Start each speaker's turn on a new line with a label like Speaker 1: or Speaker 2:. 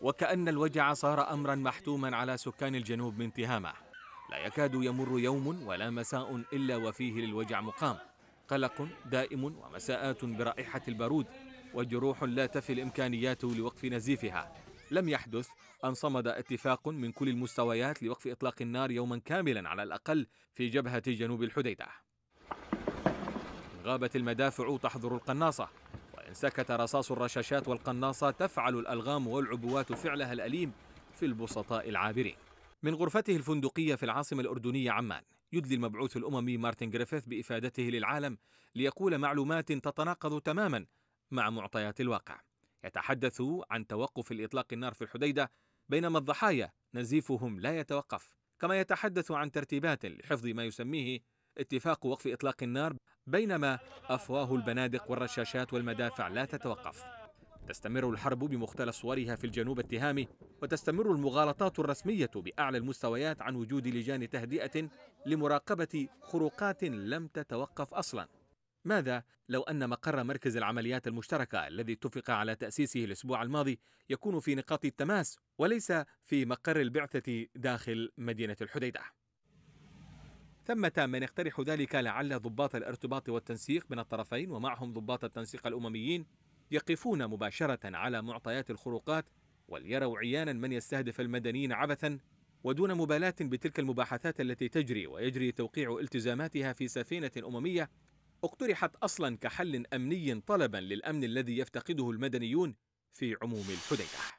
Speaker 1: وكأن الوجع صار أمرا محتوما على سكان الجنوب من تهامة لا يكاد يمر يوم ولا مساء إلا وفيه للوجع مقام قلق دائم ومساءات برائحة البارود وجروح لا تفي الإمكانيات لوقف نزيفها لم يحدث أن صمد اتفاق من كل المستويات لوقف إطلاق النار يوما كاملا على الأقل في جبهة جنوب الحديدة غابت المدافع تحضر القناصة إن سكت رصاص الرشاشات والقناصة تفعل الألغام والعبوات فعلها الأليم في البسطاء العابرين من غرفته الفندقية في العاصمة الأردنية عمان يدلي المبعوث الأممي مارتن جريفيث بإفادته للعالم ليقول معلومات تتناقض تماما مع معطيات الواقع يتحدث عن توقف الإطلاق النار في الحديدة بينما الضحايا نزيفهم لا يتوقف كما يتحدث عن ترتيبات لحفظ ما يسميه اتفاق وقف إطلاق النار بينما أفواه البنادق والرشاشات والمدافع لا تتوقف تستمر الحرب بمختلف صورها في الجنوب التهامي وتستمر المغالطات الرسمية بأعلى المستويات عن وجود لجان تهدئة لمراقبة خروقات لم تتوقف أصلا ماذا لو أن مقر مركز العمليات المشتركة الذي اتفق على تأسيسه الأسبوع الماضي يكون في نقاط التماس وليس في مقر البعثة داخل مدينة الحديدة ثمة من يقترح ذلك لعل ضباط الارتباط والتنسيق من الطرفين ومعهم ضباط التنسيق الأمميين يقفون مباشرة على معطيات الخروقات وليروا عيانا من يستهدف المدنيين عبثا ودون مبالاة بتلك المباحثات التي تجري ويجري توقيع التزاماتها في سفينة أممية اقترحت أصلا كحل أمني طلبا للأمن الذي يفتقده المدنيون في عموم الحديدة